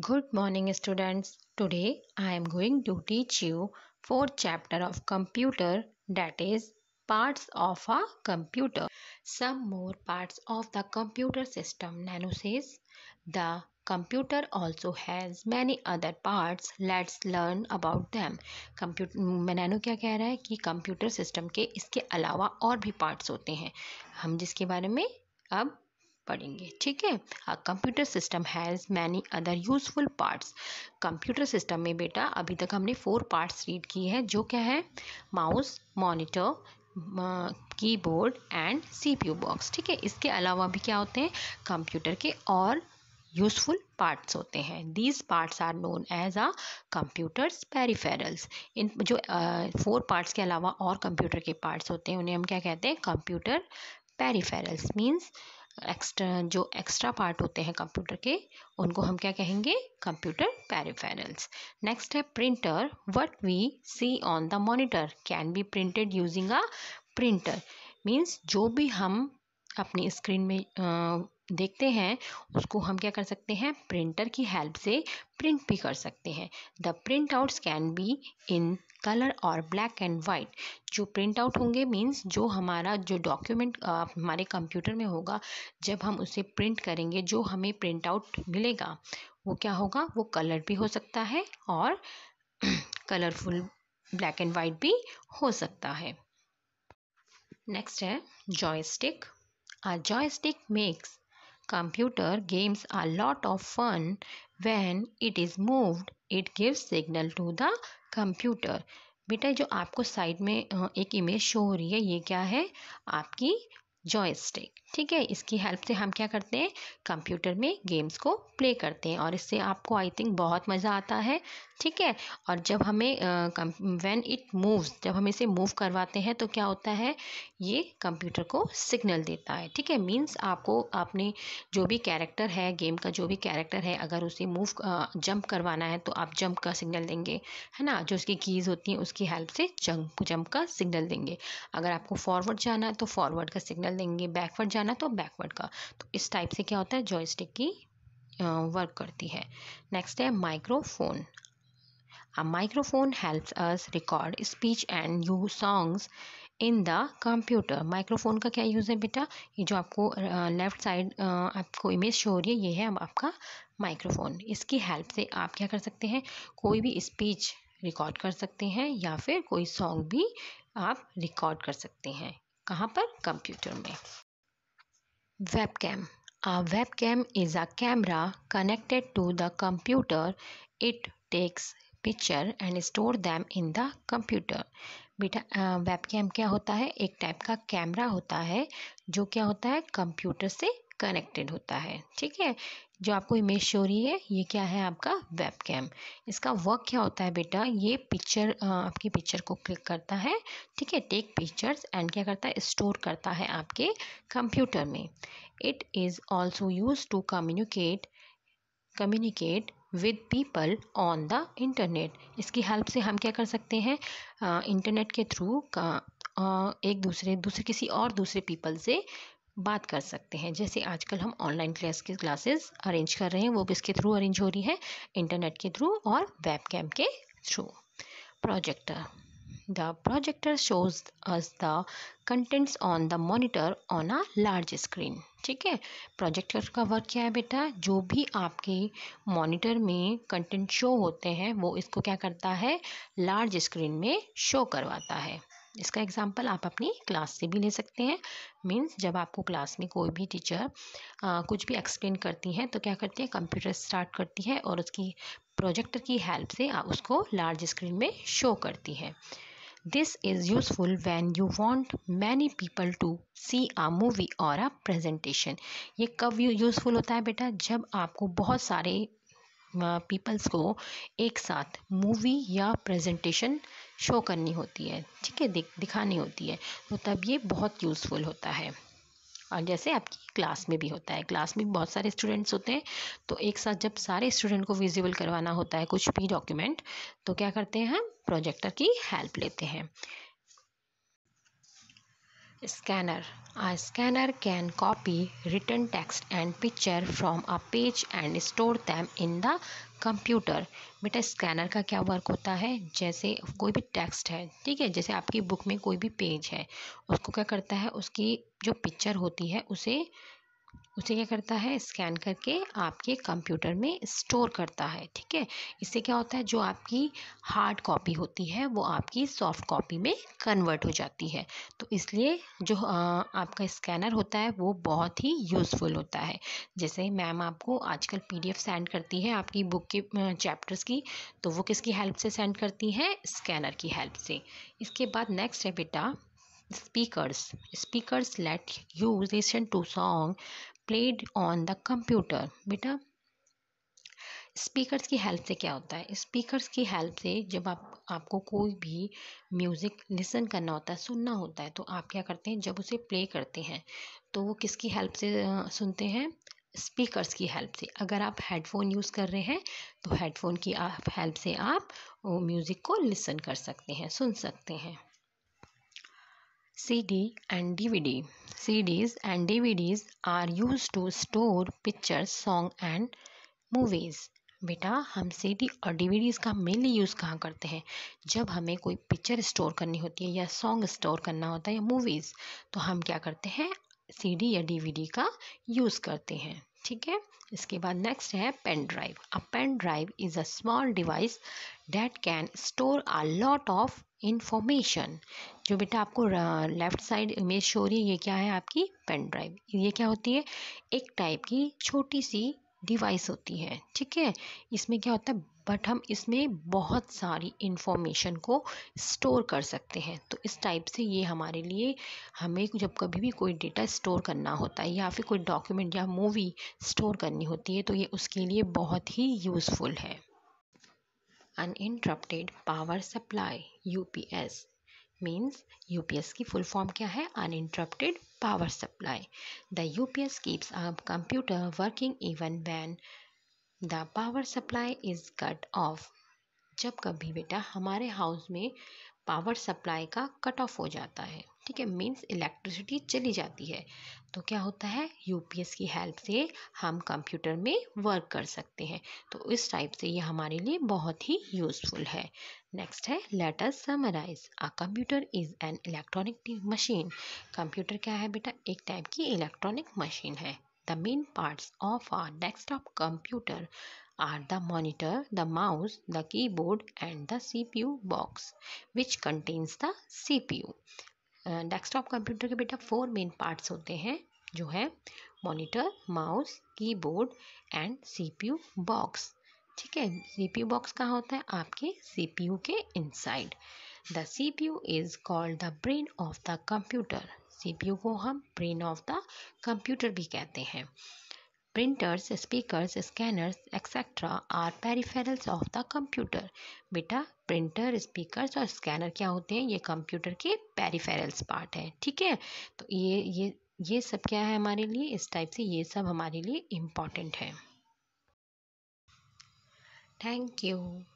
Good morning students. Today I am going to teach you fourth chapter of computer that is parts of a computer. Some more parts of the computer system Nano says. The computer also has many other parts. Let's learn about them. Computer नैनो क्या कह रहा है कि computer system के इसके अलावा और भी पार्ट्स होते हैं हम जिसके बारे में अब पढ़ेंगे ठीक है computer system has many other useful parts computer system में बेटा अभी तक हमने फोर पार्ट्स रीड की है जो क्या है mouse monitor keyboard and CPU box ठीक है इसके अलावा भी क्या होते हैं कंप्यूटर के और यूजफुल पार्ट्स होते हैं these parts are known as a computers peripherals इन जो फोर uh, पार्ट्स के अलावा और कंप्यूटर के पार्ट्स होते हैं उन्हें हम क्या कहते हैं कंप्यूटर पेरीफेरल्स मीन्स एक्स्ट्रा जो एक्स्ट्रा पार्ट होते हैं कंप्यूटर के उनको हम क्या कहेंगे कंप्यूटर पेरिफेरल्स नेक्स्ट है printer what we see on the monitor can be printed using a printer means जो भी हम अपनी स्क्रीन में देखते हैं उसको हम क्या कर सकते हैं प्रिंटर की हेल्प से प्रिंट भी कर सकते हैं the print outs can be in colour और ब्लैक एंड वाइट जो प्रिंट आउट होंगे मीन्स जो हमारा जो डॉक्यूमेंट हमारे कंप्यूटर में होगा जब हम उसे प्रिंट करेंगे जो हमें प्रिंट आउट मिलेगा वो क्या होगा वो कलर भी हो सकता है और कलरफुल ब्लैक एंड वाइट भी हो सकता है नेक्स्ट है joystick a joystick makes Computer games are lot of fun. When it is moved, it gives signal to the computer. बेटा जो आपको साइड में एक इमेज शो हो रही है ये क्या है आपकी जॉयस्टिक ठीक है इसकी हेल्प से हम क्या करते हैं कंप्यूटर में गेम्स को प्ले करते हैं और इससे आपको आई थिंक बहुत मज़ा आता है ठीक है और जब हमें वेन इट मूव्स जब हम इसे मूव करवाते हैं तो क्या होता है ये कंप्यूटर को सिग्नल देता है ठीक है मीन्स आपको आपने जो भी कैरेक्टर है गेम का जो भी कैरेक्टर है अगर उसे मूव जंप करवाना है तो आप जंप का सिग्नल देंगे है ना जो उसकी कीज़ होती हैं उसकी हेल्प से जंप जंप का सिग्नल देंगे अगर आपको फॉरवर्ड जाना है तो फॉरवर्ड का सिग्नल देंगे बैकवर्ड जाना तो बैकवर्ड का तो इस टाइप से क्या होता है जॉयस्टिक की वर्क करती है नेक्स्ट है microphone A microphone helps us record speech and you songs in the computer microphone का क्या यूज़ है बेटा ये जो आपको लेफ़्ट uh, साइड uh, आपको इमेज शो हो रही है ये है आपका माइक्रोफोन इसकी हेल्प से आप क्या कर सकते हैं कोई भी स्पीच रिकॉर्ड कर सकते हैं या फिर कोई सॉन्ग भी आप रिकॉर्ड कर सकते हैं कहाँ पर कंप्यूटर में webcam a webcam is a camera connected to the computer it takes picture and store them in the computer बेटा वेब कैम क्या होता है एक टाइप का कैमरा होता है जो क्या होता है कंप्यूटर से कनेक्टेड होता है ठीक है जो आपको इमेज शो रही है ये क्या है आपका वेब कैम इसका वर्क क्या होता है बेटा ये पिक्चर आपकी पिक्चर को क्लिक करता है ठीक है टेक पिक्चर्स एंड क्या करता है स्टोर करता है आपके कंप्यूटर में it is also use to communicate communicate with people on the internet इसकी हेल्प से हम क्या कर सकते हैं इंटरनेट के थ्रू एक दूसरे दूसरे किसी और दूसरे पीपल से बात कर सकते हैं जैसे आजकल हम ऑनलाइन क्लास की क्लासेस अरेंज कर रहे हैं वो भी इसके थ्रू अरेंज हो रही है इंटरनेट के थ्रू और वेबकैम के through projector The projector shows us the contents on the monitor on a large screen. ठीक है प्रोजेक्टर का वर्क क्या है बेटा जो भी आपके मॉनिटर में कंटेंट शो होते हैं वो इसको क्या करता है लार्ज स्क्रीन में शो करवाता है इसका एग्जाम्पल आप अपनी क्लास से भी ले सकते हैं मीन्स जब आपको क्लास में कोई भी टीचर आ, कुछ भी एक्सप्लेन करती हैं तो क्या करती है कंप्यूटर स्टार्ट करती है और उसकी प्रोजेक्टर की हेल्प से आप उसको लार्ज स्क्रीन में शो करती है This is useful when you want many people to see a movie or a presentation. ये कब यूज़फुल होता है बेटा जब आपको बहुत सारे पीपल्स को एक साथ मूवी या प्रेजेंटेशन शो करनी होती है ठीक है दिखानी होती है तो तब ये बहुत यूज़फुल होता है और जैसे आपकी क्लास में भी होता है क्लास में बहुत सारे स्टूडेंट्स होते हैं तो एक साथ जब सारे स्टूडेंट को विजिबल करवाना होता है कुछ भी डॉक्यूमेंट तो क्या करते हैं हम प्रोजेक्टर की हेल्प लेते हैं Scanner A scanner can copy written text and picture from a page and store them in the computer बेटा स्कैनर का क्या वर्क होता है जैसे कोई भी टेक्स्ट है ठीक है जैसे आपकी बुक में कोई भी पेज है उसको क्या करता है उसकी जो पिक्चर होती है उसे उसे क्या करता है स्कैन करके आपके कंप्यूटर में स्टोर करता है ठीक है इससे क्या होता है जो आपकी हार्ड कॉपी होती है वो आपकी सॉफ्ट कॉपी में कन्वर्ट हो जाती है तो इसलिए जो आपका स्कैनर होता है वो बहुत ही यूज़फुल होता है जैसे मैम आपको आजकल पीडीएफ सेंड करती है आपकी बुक के चैप्टर्स की तो वो किसकी हेल्प से सेंड करती है स्कैनर की हेल्प से इसके बाद नेक्स्ट है बेटा speakers speakers let you listen to song played on the computer बेटा स्पीकर्स की हेल्प से क्या होता है स्पीकर्स की हेल्प से जब आप आपको कोई भी म्यूज़िक लिसन करना होता है सुनना होता है तो आप क्या करते हैं जब उसे प्ले करते हैं तो वो किसकी हेल्प से सुनते हैं स्पीकर्स की हेल्प से अगर आप हेडफोन यूज़ कर रहे हैं तो हेडफोन की आप हेल्प से आप म्यूज़िक को लिसन कर सकते हैं सुन सकते हैं CD and DVD. CDs and DVDs are used to store pictures, song and movies. बेटा हम सीडी और डीवीडीज़ का मेनली यूज़ कहाँ करते हैं जब हमें कोई पिक्चर स्टोर करनी होती है या सॉन्ग स्टोर करना होता है या मूवीज़ तो हम क्या करते हैं सीडी या डीवीडी का यूज़ करते हैं ठीक है इसके बाद नेक्स्ट है pen drive a pen drive is a small device that can store a lot of information जो बेटा आपको लेफ़्ट साइड इमेज शो रही है ये क्या है आपकी पेन ड्राइव ये क्या होती है एक टाइप की छोटी सी डिवाइस होती है ठीक है इसमें क्या होता है बट हम इसमें बहुत सारी इन्फॉर्मेशन को स्टोर कर सकते हैं तो इस टाइप से ये हमारे लिए हमें जब कभी भी कोई डेटा स्टोर करना होता है या फिर कोई डॉक्यूमेंट या मूवी स्टोर करनी होती है तो ये उसके लिए बहुत ही यूज़फुल है uninterrupted power supply U P S means U P S की फुल फॉर्म क्या है power supply the U P S keeps a computer working even when the power supply is cut off जब कभी बेटा हमारे house में power supply का cut off हो जाता है ठीक है मीन्स इलेक्ट्रिसिटी चली जाती है तो क्या होता है यूपीएस की हेल्प से हम कंप्यूटर में वर्क कर सकते हैं तो इस टाइप से ये हमारे लिए बहुत ही यूज़फुल है नेक्स्ट है later summarise a computer is an electronic machine computer क्या है बेटा एक टाइप की इलेक्ट्रॉनिक मशीन है The main parts of a desktop computer are the monitor, the mouse, the keyboard and the CPU box which contains the CPU. Desktop computer के बेटा four main parts होते हैं जो है monitor mouse keyboard and CPU box ठीक है CPU box कहाँ होता है आपके सीपीयू के inside the CPU is called the brain of the computer CPU को हम ब्रेन ऑफ द कंप्यूटर भी कहते हैं printers speakers scanners etcetera are peripherals of the computer बेटा प्रिंटर स्पीकर्स और स्कैनर क्या होते हैं ये कंप्यूटर के पेरीफेरल्स पार्ट है ठीक है तो ये ये ये सब क्या है हमारे लिए इस टाइप से ये सब हमारे लिए इम्पॉर्टेंट है थैंक यू